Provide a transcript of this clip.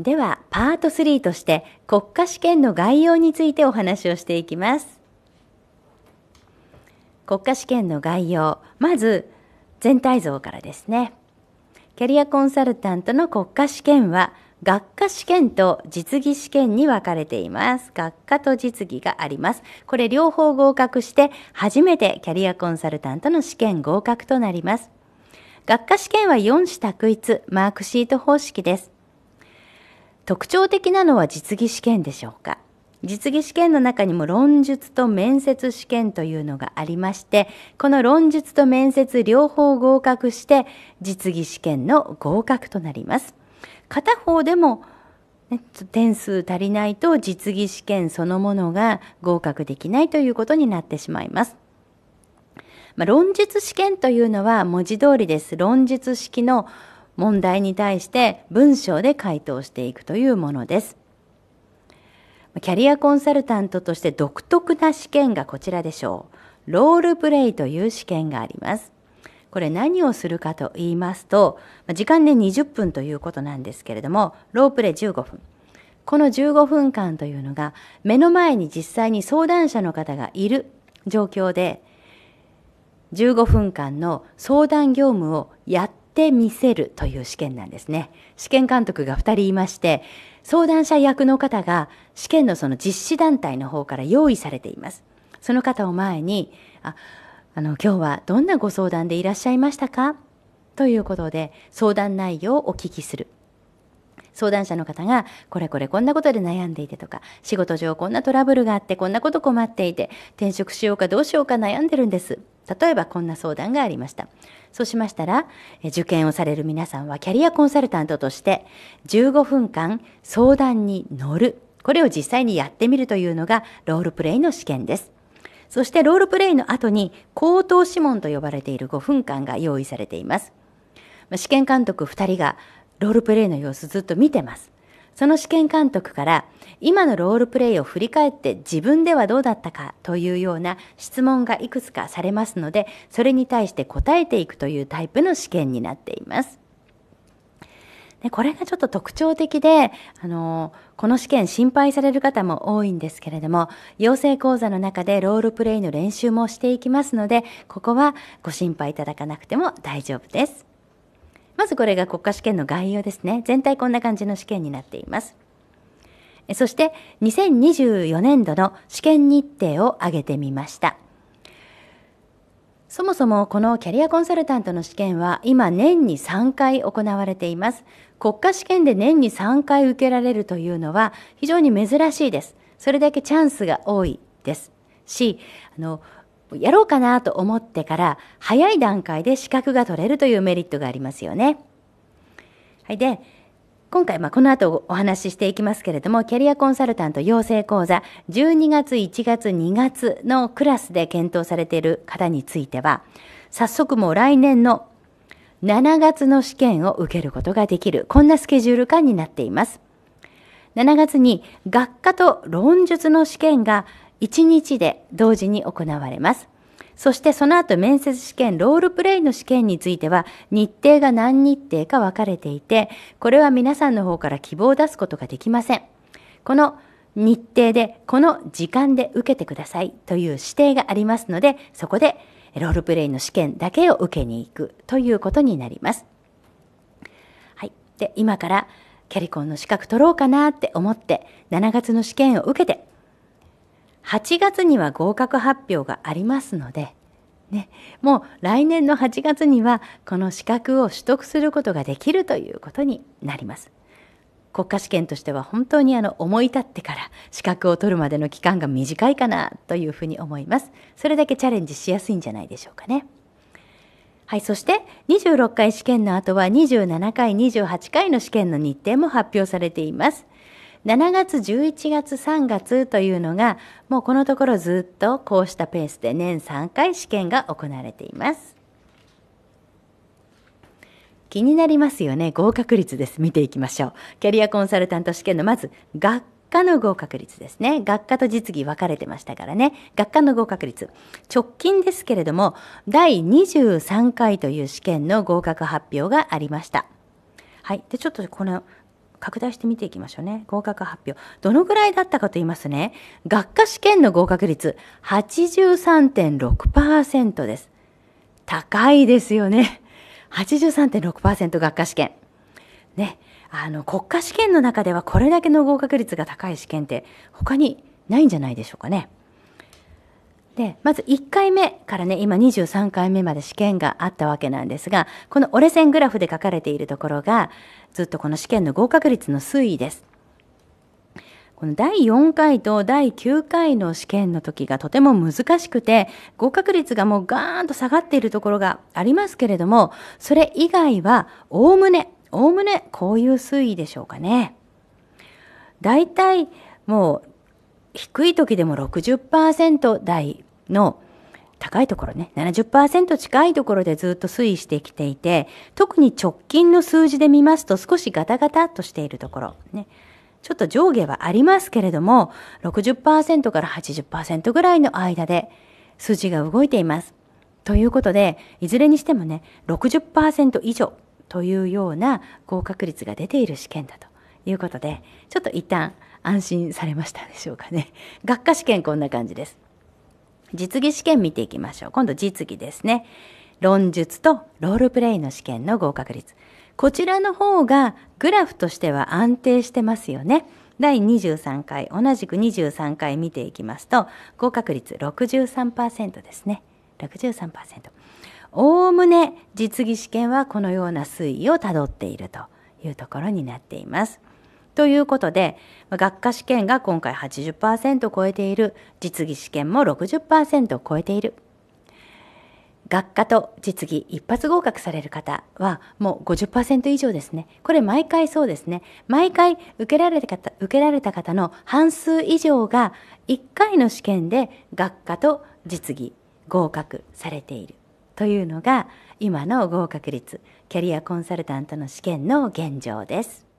ではパート3として国家試験の概要についてお話をしていきます国家試験の概要まず全体像からですねキャリアコンサルタントの国家試験は学科試験と実技試験に分かれています。学科と実技があります。これ両方合格して初めてキャリアコンサルタントの試験合格となります。学科試験は4試択一、マークシート方式です。特徴的なのは実技試験でしょうか実技試験の中にも論述と面接試験というのがありましてこの論述と面接両方合格して実技試験の合格となります片方でも点数足りないと実技試験そのものが合格できないということになってしまいますまあ、論述試験というのは文字通りです。論述式の問題に対して文章で回答していくというものです。キャリアコンサルタントとして独特な試験がこちらでしょう。ロールプレイという試験があります。これ何をするかと言いますと、時間で20分ということなんですけれども、ロープレイ15分。この15分間というのが、目の前に実際に相談者の方がいる状況で、15分間の相談業務をやっってみせるという試験なんですね。試験監督が2人いまして、相談者役の方が試験のその実施団体の方から用意されています。その方を前に、あ、あの、今日はどんなご相談でいらっしゃいましたかということで、相談内容をお聞きする。相談者の方が、これこれこんなことで悩んでいてとか、仕事上こんなトラブルがあって、こんなこと困っていて、転職しようかどうしようか悩んでるんです。例えばこんな相談がありました。そうしましたら、受験をされる皆さんはキャリアコンサルタントとして15分間相談に乗る。これを実際にやってみるというのがロールプレイの試験です。そしてロールプレイの後に口頭諮問と呼ばれている5分間が用意されています。試験監督2人がロールプレイの様子ずっと見てます。その試験監督から今のロールプレイを振り返って自分ではどうだったかというような質問がいくつかされますのでそれに対して答えていくというタイプの試験になっています。でこれがちょっと特徴的であのこの試験心配される方も多いんですけれども養成講座の中でロールプレイの練習もしていきますのでここはご心配いただかなくても大丈夫です。まずこれが国家試験の概要ですね。全体こんな感じの試験になっています。そして2024年度の試験日程を挙げてみました。そもそもこのキャリアコンサルタントの試験は今年に3回行われています。国家試験で年に3回受けられるというのは非常に珍しいです。それだけチャンスが多いです。し、あの、やろうかなと思ってから早い段階で資格が取れるというメリットがありますよね。はい、で今回、まあ、この後お話ししていきますけれども、キャリアコンサルタント養成講座、12月、1月、2月のクラスで検討されている方については、早速もう来年の7月の試験を受けることができる、こんなスケジュール感になっています。7月に学科と論述の試験が1日で同時に行われます。そしてその後面接試験、ロールプレイの試験については日程が何日程か分かれていて、これは皆さんの方から希望を出すことができません。この日程で、この時間で受けてくださいという指定がありますので、そこでロールプレイの試験だけを受けに行くということになります。はい。で、今からキャリコンの資格取ろうかなって思って、7月の試験を受けて、8月には合格発表がありますので、ね、もう来年の8月にはこの資格を取得することができるということになります。国家試験としては本当にあの思い立ってから資格を取るまでの期間が短いかなというふうに思います。それだけチャレンジしやすいんじゃないでしょうかね。はい、そして26回試験の後は27回、28回の試験の日程も発表されています。7月、11月、3月というのが、もうこのところずっとこうしたペースで年3回試験が行われています。気になりますよね。合格率です。見ていきましょう。キャリアコンサルタント試験のまず、学科の合格率ですね。学科と実技分かれてましたからね。学科の合格率。直近ですけれども、第23回という試験の合格発表がありました。はい。で、ちょっとこの拡大して見ていきましょうね合格発表どのぐらいだったかと言いますね学科試験の合格率83.6%です高いですよね83.6%学科試験ねあの国家試験の中ではこれだけの合格率が高い試験って他にないんじゃないでしょうかね。でまず1回目からね今23回目まで試験があったわけなんですがこの折れ線グラフで書かれているところがずっとこの試験の合格率の推移です。この第4回と第9回の試験の時がとても難しくて合格率がもうガーンと下がっているところがありますけれどもそれ以外はおおむねおおむねこういう推移でしょうかね。大体もう低い時でも60%台の高いところね70%近いところでずっと推移してきていて特に直近の数字で見ますと少しガタガタとしているところねちょっと上下はありますけれども60%から80%ぐらいの間で数字が動いています。ということでいずれにしてもね60%以上というような合格率が出ている試験だということでちょっと一旦安心されましたでしょうかね。学科試験こんな感じです。実技試験見ていきましょう。今度実技ですね。論述とロールプレイの試験の合格率。こちらの方がグラフとしては安定してますよね。第23回、同じく23回見ていきますと、合格率63%ですね。63%。おおむね実技試験はこのような推移をたどっているというところになっています。ということで学科試験が今回80%を超えている実技試験も60%を超えている学科と実技一発合格される方はもう50%以上ですねこれ毎回そうですね毎回受けられた方受けられた方の半数以上が1回の試験で学科と実技合格されているというのが今の合格率キャリアコンサルタントの試験の現状です。